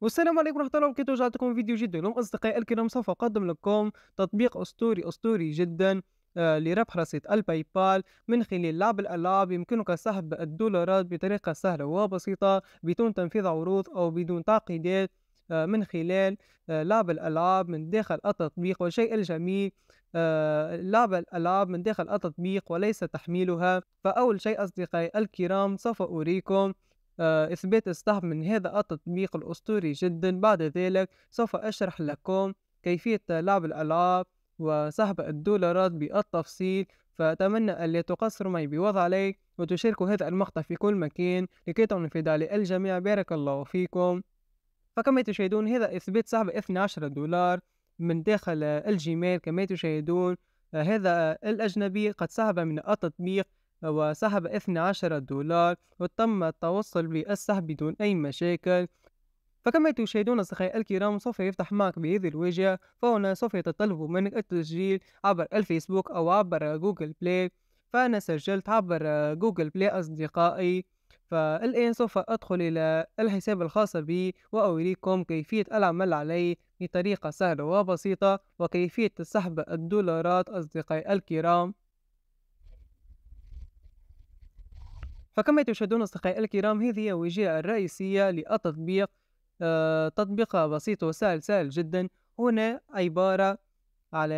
والسلام عليكم ورحمة الله وبركاته رجعتكم فيديو جديد اليوم أصدقائي الكرام سوف أقدم لكم تطبيق أسطوري أسطوري جدا آه، لربح رصيد الباي بال من خلال لعب الألعاب يمكنك سحب الدولارات بطريقة سهلة وبسيطة بدون تنفيذ عروض أو بدون تعقيدات آه، من خلال آه، لعب الألعاب من داخل التطبيق والشيء الجميل لعب الألعاب من داخل التطبيق وليس تحميلها فأول شيء أصدقائي الكرام سوف أريكم آه، إثبات من هذا التطبيق الأسطوري جدا بعد ذلك سوف أشرح لكم كيفية لعب الألعاب وسحب الدولارات بالتفصيل فأتمنى ألا تقصروا معي بوضع عليك وتشاركوا هذا المقطع في كل مكان لكي تعملوا عليه الجميع بارك الله فيكم فكما تشاهدون هذا إثبات سحب 12 دولار من داخل الجيميل كما تشاهدون آه، هذا الأجنبي قد سحب من التطبيق وسحب 12 دولار وتم التوصل بالسحب بدون أي مشاكل فكما تشاهدون أصدقائي الكرام سوف يفتح معك بهذه الواجهة فهنا سوف يتطلب منك التسجيل عبر الفيسبوك أو عبر جوجل بلاي فأنا سجلت عبر جوجل بلاي أصدقائي فالآن سوف أدخل إلى الحساب الخاص بي وأريكم كيفية العمل عليه بطريقة سهلة وبسيطة وكيفية سحب الدولارات أصدقائي الكرام فكما تشاهدون أصدقائي الكرام هذه هي الوجهة الرئيسية للتطبيق أه تطبيق بسيط وسهل سهل جدا هنا عبارة على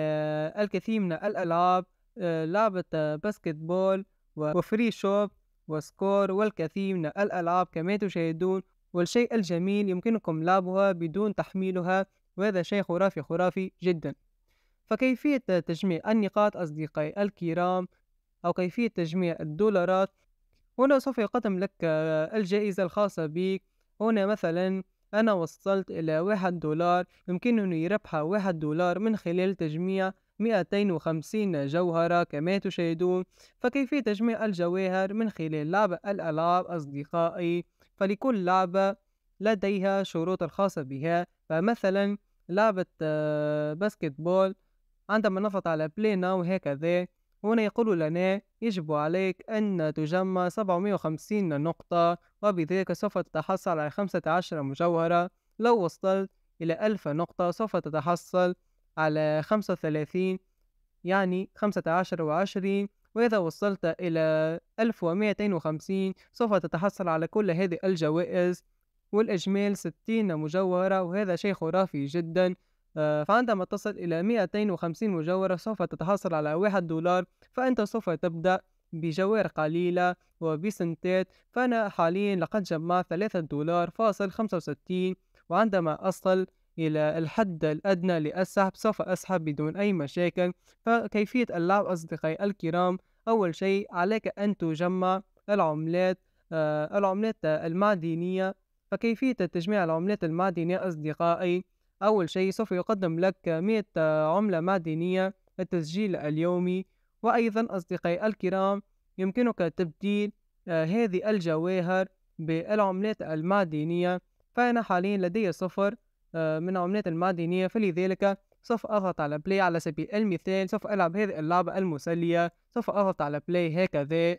الكثير من الألعاب أه لعبة باسكتبول وفري شوب وسكور والكثير من الألعاب كما تشاهدون والشيء الجميل يمكنكم لعبها بدون تحميلها وهذا شيء خرافي خرافي جدا فكيفية تجميع النقاط أصدقائي الكرام أو كيفية تجميع الدولارات هنا سوف يقدم لك الجائزة الخاصة بك هنا مثلا أنا وصلت إلى واحد دولار يمكنني ربح واحد دولار من خلال تجميع 250 جوهرة كما تشاهدون فكيفية تجميع الجواهر من خلال لعبة الألعاب أصدقائي فلكل لعبة لديها شروط الخاصة بها فمثلا لعبة آه، باسكت بول عندما نضغط على بلاي ناو هكذا هنا يقول لنا يجب عليك أن تجمع 750 نقطة وبذلك سوف تتحصل على 15 مجوهرة لو وصلت إلى 1000 نقطة سوف تتحصل على 35 يعني 15 و 20 وإذا وصلت إلى 1250 سوف تتحصل على كل هذه الجوائز والإجمال 60 مجوهرة وهذا شيء خرافي جدا آه، فعندما تصل إلى 250 مجوهرة سوف تتحصل على 1 دولار فأنت سوف تبدأ بجوار قليلة وبسنتات فأنا حاليا لقد جمعت 3 دولار فاصل 65 وعندما أصل إلى الحد الأدنى للسحب سوف أسحب بدون أي مشاكل فكيفية اللعب أصدقائي الكرام أول شيء عليك أن تجمع العملات آه العملات المعدنية فكيفية تجميع العملات المعدنية أصدقائي أول شيء سوف يقدم لك 100 عملة معدنية للتسجيل اليومي وأيضا أصدقائي الكرام يمكنك تبديل آه، هذه الجواهر بالعملات المعدنية فأنا حاليا لدي صفر آه، من عملات المعدنية فلذلك سوف أضغط على بلاي على سبيل المثال سوف ألعب هذه اللعبة المسلية سوف أضغط على بلاي هكذا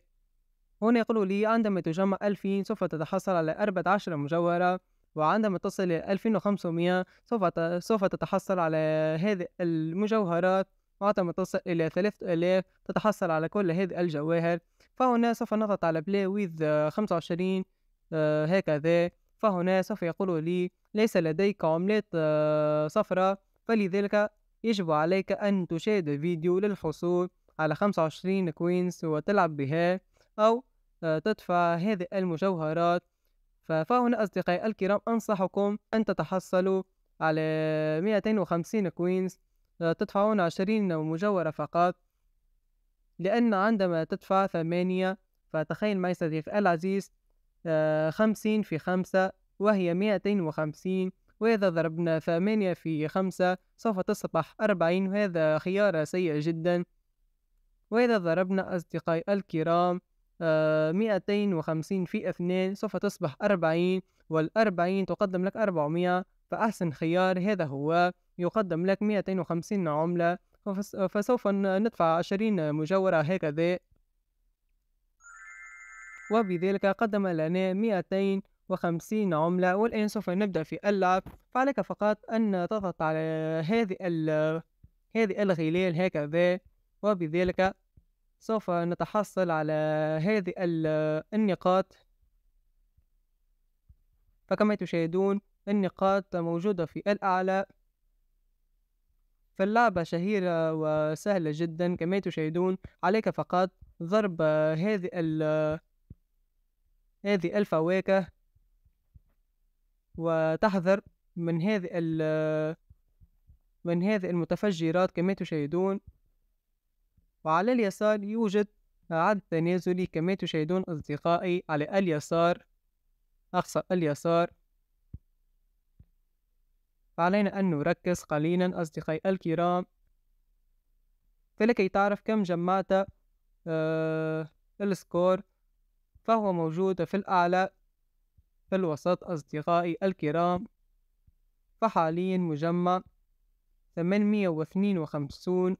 هنا يقول لي عندما تجمع ألفين سوف تتحصل على أربعة عشر مجوهرة وعندما تصل إلى 2500 سوف سوف تتحصل على هذه المجوهرات وعندما تصل إلى 3000 تتحصل على كل هذه الجواهر فهنا سوف نضغط على بلاي ويز 25 هكذا فهنا سوف يقول لي ليس لديك عملات آه، صفراء فلذلك يجب عليك أن تشاهد الفيديو للحصول على 25 كوينز وتلعب بها أو آه، تدفع هذه المجوهرات فهنا أصدقائي الكرام أنصحكم أن تتحصلوا على 250 كوينز آه، تدفعون 20 مجوهرة فقط لأن عندما تدفع ثمانية فتخيل معي صديق العزيز آه، خمسين في خمسة وهي مائتين وخمسين وإذا ضربنا ثمانية في خمسة سوف تصبح أربعين وهذا خيار سيء جدا وإذا ضربنا أصدقائي الكرام آه، مئتين وخمسين في اثنين سوف تصبح أربعين والأربعين تقدم لك أربعمية فأحسن خيار هذا هو يقدم لك مئتين وخمسين عملة فسوف ندفع عشرين مجورة هكذا وبذلك قدم لنا مئتين وخمسين عملة والآن سوف نبدأ في اللعب فعليك فقط أن تضغط على هذه هذه الغلال هكذا وبذلك سوف نتحصل على هذه النقاط فكما تشاهدون النقاط موجودة في الأعلى فاللعبة شهيرة وسهلة جدا كما تشاهدون عليك فقط ضرب هذه هذه الفواكه وتحذر من هذه من هذه المتفجرات كما تشاهدون وعلى اليسار يوجد عدد تنازلي كما تشاهدون أصدقائي على اليسار أقصى اليسار فعلينا أن نركز قليلا أصدقائي الكرام فلكي تعرف كم جمعت آه السكور فهو موجود في الأعلى في الوسط أصدقائي الكرام فحاليا مجمع 852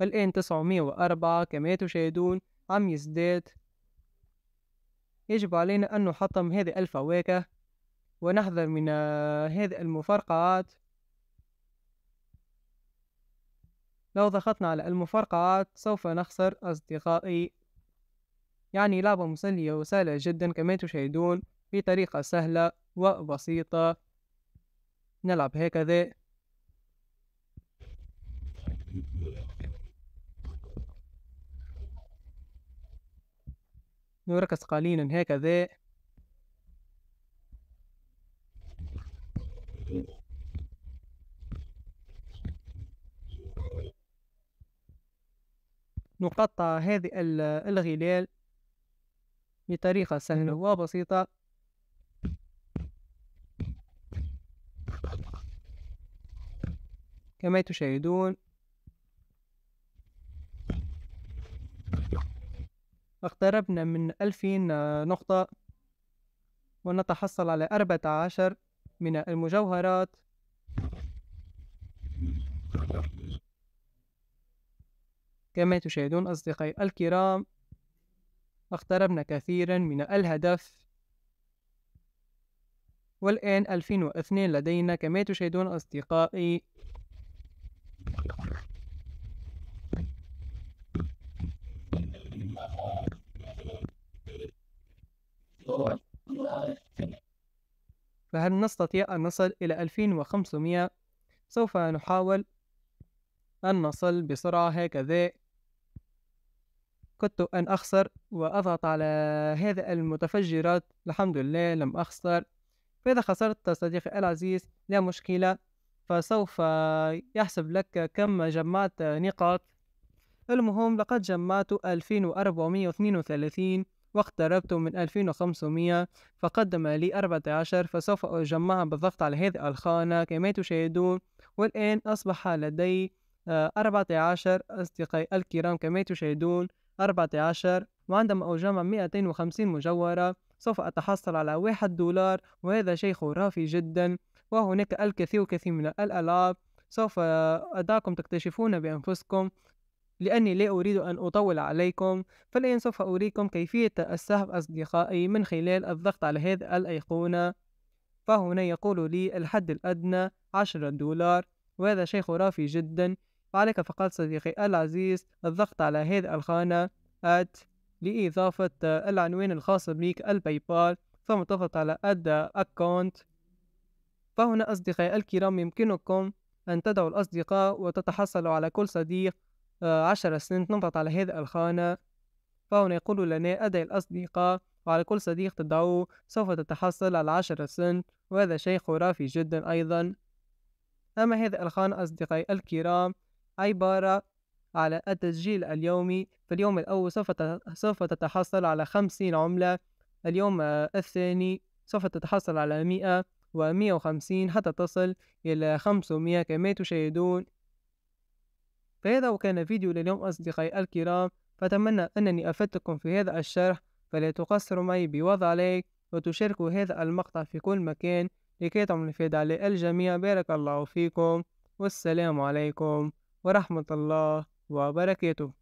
والآن تسعمية وأربعة كما تشاهدون عم يزداد يجب علينا أن نحطم هذه الفواكه ونحذر من آه، هذه المفرقعات لو ضغطنا على المفرقعات سوف نخسر أصدقائي يعني لعبة مسلية وسهلة جدا كما تشاهدون بطريقة سهلة وبسيطة نلعب هكذا نركز قليلا هكذا نقطع هذه الغلال بطريقة سهلة نعم. وبسيطة كما تشاهدون اقتربنا من ألفين نقطة ونتحصل على أربعة عشر من المجوهرات كما تشاهدون أصدقائي الكرام اقتربنا كثيرا من الهدف والآن ألفين وأثنين لدينا كما تشاهدون أصدقائي فهل نستطيع أن نصل إلى 2500 سوف نحاول أن نصل بسرعة هكذا كنت أن أخسر وأضغط على هذا المتفجرات الحمد لله لم أخسر فإذا خسرت صديقي العزيز لا مشكلة فسوف يحسب لك كم جمعت نقاط المهم لقد جمعت 2432 واقتربت من 2500 فقدم لي 14 فسوف أجمعها بالضغط على هذه الخانة كما تشاهدون والآن أصبح لدي 14 آه، أصدقائي الكرام كما تشاهدون 14 وعندما أجمع 250 مجورة سوف أتحصل على 1 دولار وهذا شيء خرافي جدا وهناك الكثير كثير من الألعاب سوف آه، أدعكم تكتشفون بأنفسكم لأني لا أريد أن أطول عليكم فالآن سوف أريكم كيفية السحب أصدقائي من خلال الضغط على هذه الأيقونة فهنا يقول لي الحد الأدنى عشرة دولار وهذا شيء خرافي جدا فعليك فقط صديقي العزيز الضغط على هذه الخانة أت لإضافة العنوان الخاص بك الباي بال ثم تضغط على أد account فهنا أصدقائي الكرام يمكنكم أن تدعوا الأصدقاء وتتحصلوا على كل صديق عشر سنين نضغط على هذا الخانة فهنا يقول لنا أدعي الأصدقاء وعلى كل صديق تدعوه سوف تتحصل على عشرة سنت وهذا شيء خرافي جدا أيضا أما هذا الخان أصدقائي الكرام عبارة على التسجيل اليومي في اليوم الأول سوف سوف تتحصل على خمسين عملة اليوم آه، الثاني سوف تتحصل على مئة ومئة وخمسين حتى تصل إلى خمسمائة كما تشاهدون فهذا وكان فيديو لليوم أصدقائي الكرام فأتمنى أنني أفدتكم في هذا الشرح فلا تقصروا معي بوضع لايك وتشاركوا هذا المقطع في كل مكان لكي تعمل الفائدة على الجميع بارك الله فيكم والسلام عليكم ورحمة الله وبركاته